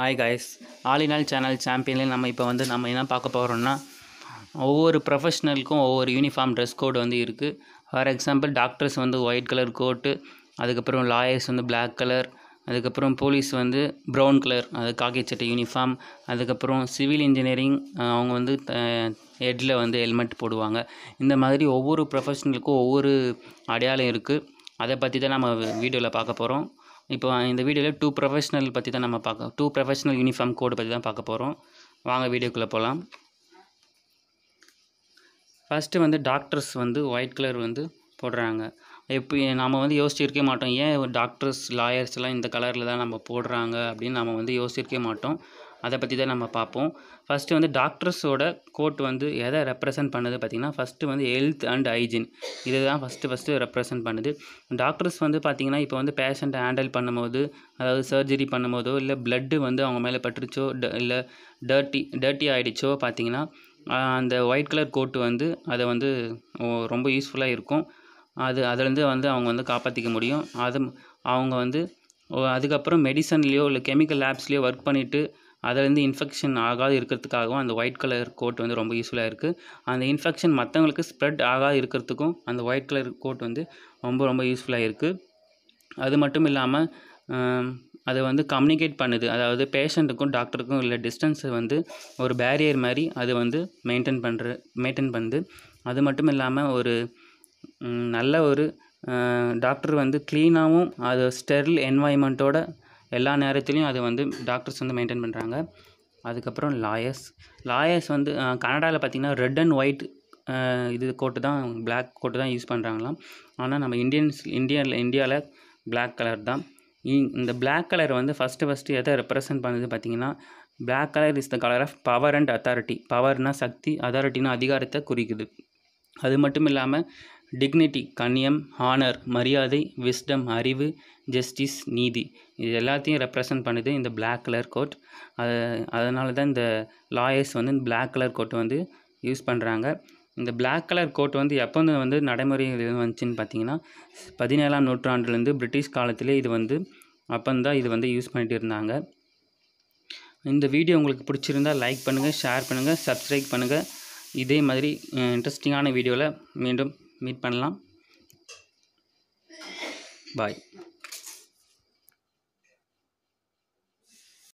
hi guys ஆலினால் channel சாம்பியனில் நம்ம இப்போ வந்து நம்ம என்ன பார்க்க போகிறோம்னா ஒவ்வொரு ப்ரொஃபஷ்னலுக்கும் ஒவ்வொரு யூனிஃபார்ம் ட்ரெஸ் கோடு வந்து இருக்குது ஃபார் எக்ஸாம்பிள் டாக்டர்ஸ் வந்து ஒயிட் கலர் கோட்டு அதுக்கப்புறம் லாயர்ஸ் வந்து பிளாக் கலர் அதுக்கப்புறம் போலீஸ் வந்து ப்ரௌன் கலர் அது காக்கி சட்டை யூனிஃபார்ம் அதுக்கப்புறம் சிவில் இன்ஜினியரிங் அவங்க வந்து ஹெட்டில் வந்து ஹெல்மெட் போடுவாங்க இந்த மாதிரி ஒவ்வொரு ப்ரொஃபஷனலுக்கும் ஒவ்வொரு அடையாளம் இருக்குது அதை பற்றி தான் நம்ம வீடியோவில் பார்க்க போகிறோம் இப்போ இந்த வீடியோவில் டூ ப்ரொஃபஷனல் பற்றி தான் நம்ம பார்க்க டூ ப்ரொஃபஷனல் யூனிஃபார்ம் கோடு பற்றி தான் பார்க்க போகிறோம் வாங்க வீடியோக்குள்ளே போகலாம் ஃபஸ்ட்டு வந்து டாக்டர்ஸ் வந்து ஒயிட் கலர் வந்து போடுறாங்க எப்படி நம்ம வந்து யோசிச்சிருக்கே மாட்டோம் ஏன் டாக்டர்ஸ் லாயர்ஸ்லாம் இந்த கலரில் தான் நம்ம போடுறாங்க அப்படின்னு நம்ம வந்து யோசிச்சிருக்கே மாட்டோம் அதை பற்றி தான் நம்ம பார்ப்போம் ஃபஸ்ட்டு வந்து டாக்டர்ஸோட கோட் வந்து எதை ரெப்ரசன்ட் பண்ணுது பார்த்திங்கன்னா ஃபஸ்ட்டு வந்து ஹெல்த் அண்ட் ஹைஜின் இது தான் ஃபஸ்ட்டு ஃபஸ்ட்டு ரெப்ரசன்ட் பண்ணுது டாக்டர்ஸ் வந்து பார்த்திங்கன்னா இப்போ வந்து பேஷண்ட்டை ஹேண்டில் பண்ணும்போது அதாவது சர்ஜரி பண்ணும்போதோ இல்லை பிளட்டு வந்து அவங்க மேலே பட்டுருச்சோ ட இல்லை டர்ட்டி டர்ட்டி ஆகிடுச்சோ பார்த்திங்கன்னா அந்த ஒயிட் கலர் கோட்டு வந்து அதை வந்து ரொம்ப யூஸ்ஃபுல்லாக இருக்கும் அது அதுலேருந்து வந்து அவங்க வந்து காப்பாற்றிக்க முடியும் அது அவங்க வந்து அதுக்கப்புறம் மெடிசன்லேயோ இல்லை கெமிக்கல் லேப்ஸ்லேயோ ஒர்க் பண்ணிவிட்டு அதுலேருந்து இன்ஃபெக்ஷன் ஆகாது இருக்கிறதுக்காகவும் அந்த ஒயிட் கலர் கோட் வந்து ரொம்ப யூஸ்ஃபுல்லாக இருக்குது அந்த இன்ஃபெக்ஷன் மற்றவங்களுக்கு ஸ்ப்ரெட் ஆகாது இருக்கிறதுக்கும் அந்த ஒயிட் கலர் கோட் வந்து ரொம்ப ரொம்ப யூஸ்ஃபுல்லாக இருக்குது அது மட்டும் இல்லாமல் அதை வந்து கம்யூனிகேட் பண்ணுது அதாவது பேஷண்ட்டுக்கும் டாக்டருக்கும் இல்லை டிஸ்டன்ஸை வந்து ஒரு பேரியர் மாதிரி அது வந்து மெயின்டைன் பண்ணுற மெயின்டைன் பண்ணுது அது மட்டும் இல்லாமல் ஒரு நல்ல ஒரு டாக்டர் வந்து க்ளீனாகவும் அது ஸ்டெரில் என்வாயன்மெண்ட்டோட எல்லா நேரத்துலையும் அது வந்து டாக்டர்ஸ் வந்து மெயின்டைன் பண்ணுறாங்க அதுக்கப்புறம் லாயர்ஸ் லாயர்ஸ் வந்து கனடாவில் பார்த்திங்கன்னா ரெட் அண்ட் ஒயிட் இது கோட்டு தான் பிளாக் கோட்டு தான் யூஸ் பண்ணுறாங்களாம் ஆனால் நம்ம இந்தியன்ஸ் இந்தியாவில் இந்தியாவில் பிளாக் கலர் தான் இந்த பிளாக் கலர் வந்து ஃபஸ்ட்டு ஃபஸ்ட்டு எதை ரெப்ரசன்ட் பண்ணுது பார்த்திங்கன்னா black colour is the colour of power and authority பவர்னால் சக்தி அதாரிட்டினா அதிகாரத்தை குறிக்குது அது மட்டும் இல்லாமல் டிக்னிட்டி கண்ணியம் ஹானர் மரியாதை விஸ்டம் அறிவு ஜஸ்டிஸ் நீதி இது எல்லாத்தையும் ரெப்ரசன்ட் பண்ணுது இந்த பிளாக் கலர் கோட் அது அதனால தான் இந்த லாயர்ஸ் வந்து இந்த பிளாக் கலர் கோட் வந்து யூஸ் பண்ணுறாங்க இந்த பிளாக் கலர் கோட் வந்து எப்போ வந்து நடைமுறையில் வந்துச்சுன்னு பார்த்தீங்கன்னா பதினேழாம் நூற்றாண்டுலேருந்து பிரிட்டிஷ் காலத்திலே இது வந்து அப்போந்தான் இது வந்து யூஸ் பண்ணிட்டு இருந்தாங்க இந்த வீடியோ உங்களுக்கு பிடிச்சிருந்தால் லைக் பண்ணுங்கள் ஷேர் பண்ணுங்கள் சப்ஸ்கிரைப் பண்ணுங்கள் இதே மாதிரி இன்ட்ரெஸ்டிங்கான வீடியோவில் மீண்டும் மீட் பண்ணலாம் பாய்